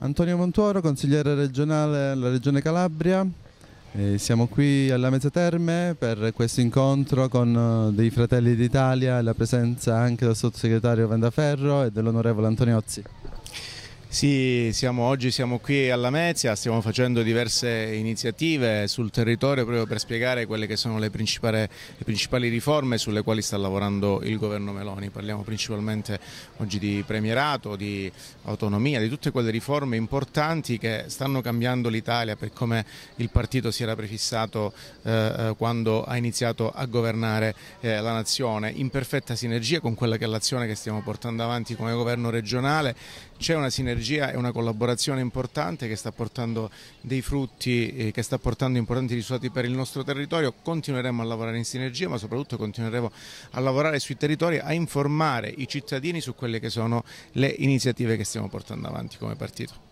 Antonio Montuoro, consigliere regionale della Regione Calabria. Eh, siamo qui alla Mezza Terme per questo incontro con eh, dei Fratelli d'Italia e la presenza anche del sottosegretario Vendaferro e dell'onorevole Antoniozzi. Sì, siamo, oggi siamo qui a Lamezia, stiamo facendo diverse iniziative sul territorio proprio per spiegare quelle che sono le principali, le principali, riforme sulle quali sta lavorando il governo Meloni. Parliamo principalmente oggi di premierato, di autonomia, di tutte quelle riforme importanti che stanno cambiando l'Italia per come il partito si era prefissato eh, eh quando ha iniziato a governare eh, la nazione, in perfetta sinergia con quella che è l'azione che stiamo portando avanti come governo regionale. C'è una sinergia sinergia è una collaborazione importante che sta portando dei frutti, eh, che sta portando importanti risultati per il nostro territorio, continueremo a lavorare in sinergia ma soprattutto continueremo a lavorare sui territori, a informare i cittadini su quelle che sono le iniziative che stiamo portando avanti come partito.